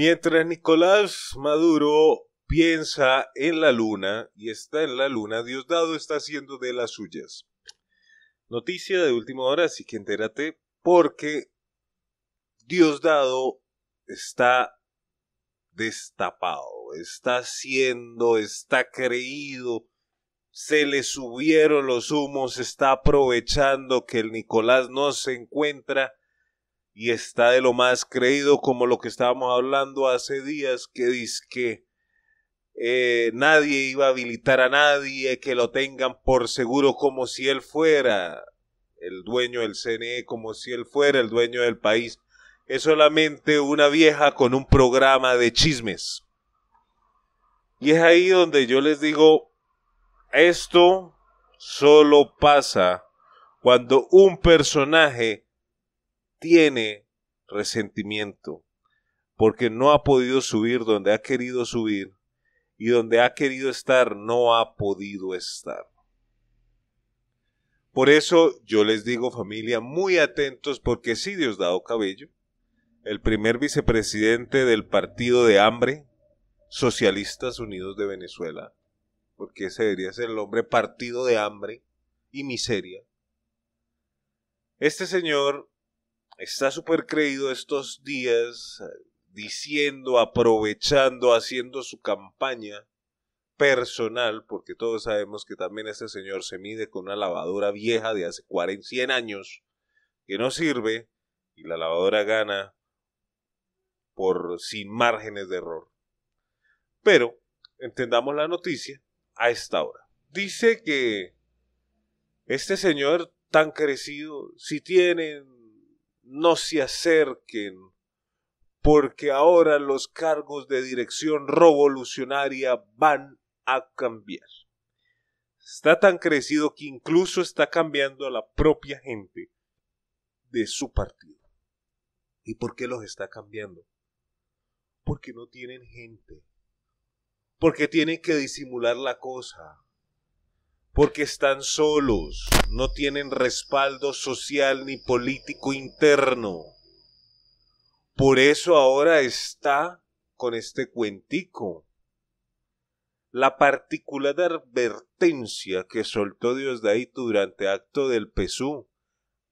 Mientras Nicolás Maduro piensa en la luna y está en la luna, Diosdado está haciendo de las suyas. Noticia de última hora, así que entérate, porque Diosdado está destapado, está siendo, está creído, se le subieron los humos, está aprovechando que el Nicolás no se encuentra y está de lo más creído como lo que estábamos hablando hace días que dice que eh, nadie iba a habilitar a nadie, que lo tengan por seguro como si él fuera el dueño del CNE, como si él fuera el dueño del país. Es solamente una vieja con un programa de chismes. Y es ahí donde yo les digo, esto solo pasa cuando un personaje tiene resentimiento porque no ha podido subir donde ha querido subir y donde ha querido estar no ha podido estar. Por eso yo les digo familia, muy atentos porque sí Diosdado Cabello, el primer vicepresidente del Partido de Hambre, Socialistas Unidos de Venezuela, porque ese debería ser el hombre Partido de Hambre y Miseria. Este señor está súper creído estos días eh, diciendo, aprovechando, haciendo su campaña personal, porque todos sabemos que también este señor se mide con una lavadora vieja de hace 40, años, que no sirve, y la lavadora gana por sin márgenes de error. Pero entendamos la noticia a esta hora. Dice que este señor tan crecido, si tiene no se acerquen, porque ahora los cargos de dirección revolucionaria van a cambiar. Está tan crecido que incluso está cambiando a la propia gente de su partido. ¿Y por qué los está cambiando? Porque no tienen gente. Porque tienen que disimular la cosa porque están solos, no tienen respaldo social ni político interno. Por eso ahora está con este cuentico. La particular advertencia que soltó Diosdado durante acto del PSU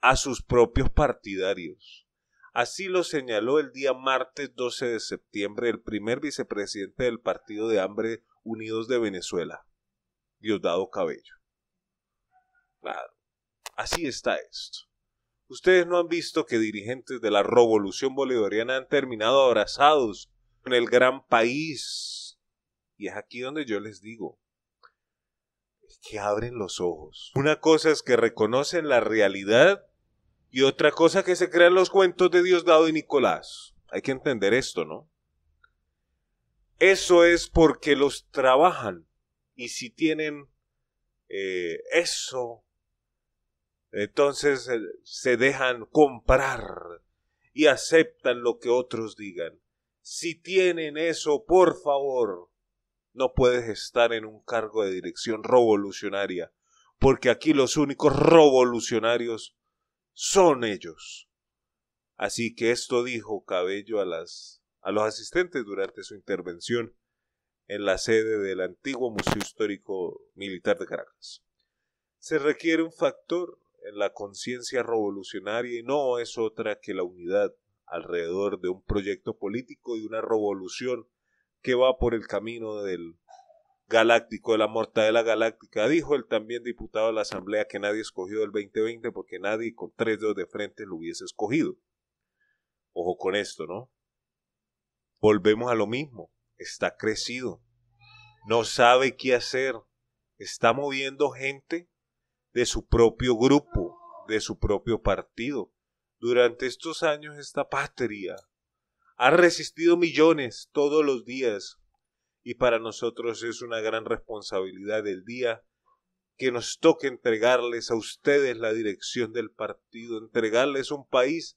a sus propios partidarios. Así lo señaló el día martes 12 de septiembre el primer vicepresidente del Partido de Hambre Unidos de Venezuela. Diosdado Cabello. Claro, así está esto. Ustedes no han visto que dirigentes de la revolución bolivariana han terminado abrazados en el gran país. Y es aquí donde yo les digo, es que abren los ojos. Una cosa es que reconocen la realidad y otra cosa que se crean los cuentos de Diosdado y Nicolás. Hay que entender esto, ¿no? Eso es porque los trabajan. Y si tienen eh, eso, entonces eh, se dejan comprar y aceptan lo que otros digan. Si tienen eso, por favor, no puedes estar en un cargo de dirección revolucionaria, porque aquí los únicos revolucionarios son ellos. Así que esto dijo Cabello a las a los asistentes durante su intervención en la sede del antiguo Museo Histórico Militar de Caracas. Se requiere un factor en la conciencia revolucionaria y no es otra que la unidad alrededor de un proyecto político y una revolución que va por el camino del galáctico, de la mortadela galáctica. Dijo el también diputado de la Asamblea que nadie escogió el 2020 porque nadie con tres dedos de frente lo hubiese escogido. Ojo con esto, ¿no? Volvemos a lo mismo está crecido, no sabe qué hacer, está moviendo gente de su propio grupo, de su propio partido. Durante estos años esta patria ha resistido millones todos los días y para nosotros es una gran responsabilidad del día que nos toque entregarles a ustedes la dirección del partido, entregarles un país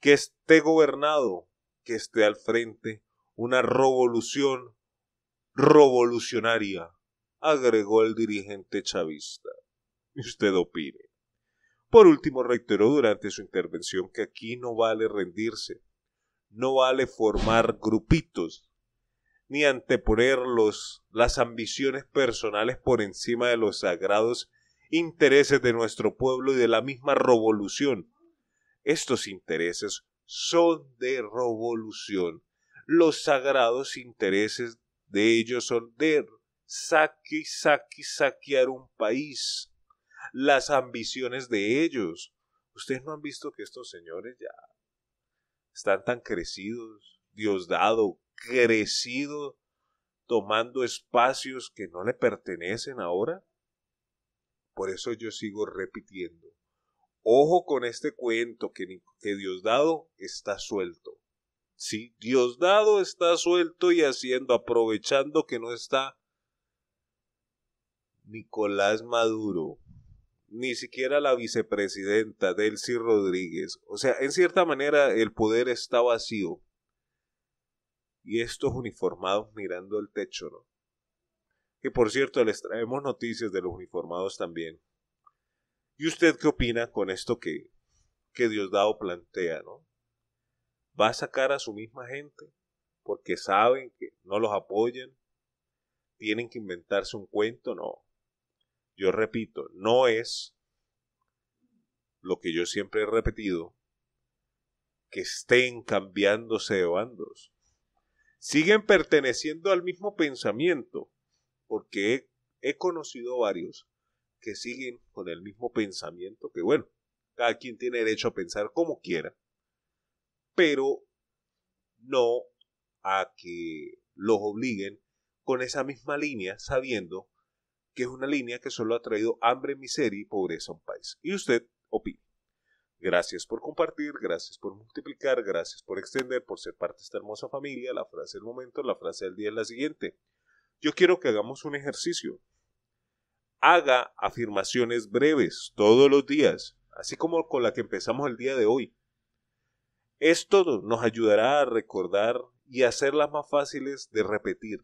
que esté gobernado, que esté al frente una revolución revolucionaria, agregó el dirigente chavista. ¿Y usted opine? Por último, reiteró durante su intervención que aquí no vale rendirse, no vale formar grupitos, ni anteponer los, las ambiciones personales por encima de los sagrados intereses de nuestro pueblo y de la misma revolución. Estos intereses son de revolución los sagrados intereses de ellos son de saque, saque, saquear un país, las ambiciones de ellos. Ustedes no han visto que estos señores ya están tan crecidos, Diosdado, crecido, tomando espacios que no le pertenecen ahora. Por eso yo sigo repitiendo. Ojo con este cuento que, que Diosdado está suelto. Sí, Diosdado está suelto y haciendo, aprovechando que no está Nicolás Maduro, ni siquiera la vicepresidenta Delcy Rodríguez. O sea, en cierta manera el poder está vacío. Y estos uniformados mirando el techo, ¿no? Que por cierto, les traemos noticias de los uniformados también. ¿Y usted qué opina con esto que, que Diosdado plantea, no? va a sacar a su misma gente porque saben que no los apoyan, tienen que inventarse un cuento, no. Yo repito, no es lo que yo siempre he repetido, que estén cambiándose de bandos. Siguen perteneciendo al mismo pensamiento, porque he, he conocido varios que siguen con el mismo pensamiento, que bueno, cada quien tiene derecho a pensar como quiera, pero no a que los obliguen con esa misma línea, sabiendo que es una línea que solo ha traído hambre, miseria y pobreza a un país. Y usted opina. Gracias por compartir, gracias por multiplicar, gracias por extender, por ser parte de esta hermosa familia. La frase del momento, la frase del día es la siguiente. Yo quiero que hagamos un ejercicio. Haga afirmaciones breves todos los días, así como con la que empezamos el día de hoy. Esto nos ayudará a recordar y hacerlas más fáciles de repetir.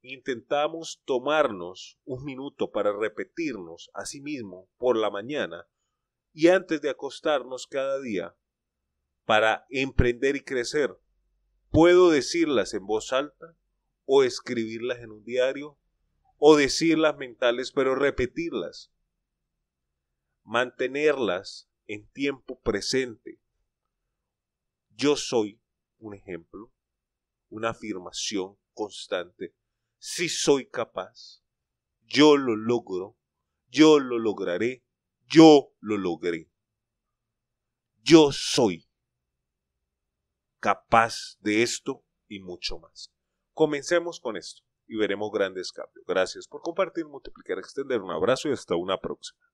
Intentamos tomarnos un minuto para repetirnos a sí mismo por la mañana y antes de acostarnos cada día para emprender y crecer. Puedo decirlas en voz alta o escribirlas en un diario o decirlas mentales pero repetirlas. Mantenerlas en tiempo presente yo soy un ejemplo, una afirmación constante. Si soy capaz, yo lo logro, yo lo lograré, yo lo logré. Yo soy capaz de esto y mucho más. Comencemos con esto y veremos grandes cambios. Gracias por compartir, multiplicar, extender. Un abrazo y hasta una próxima.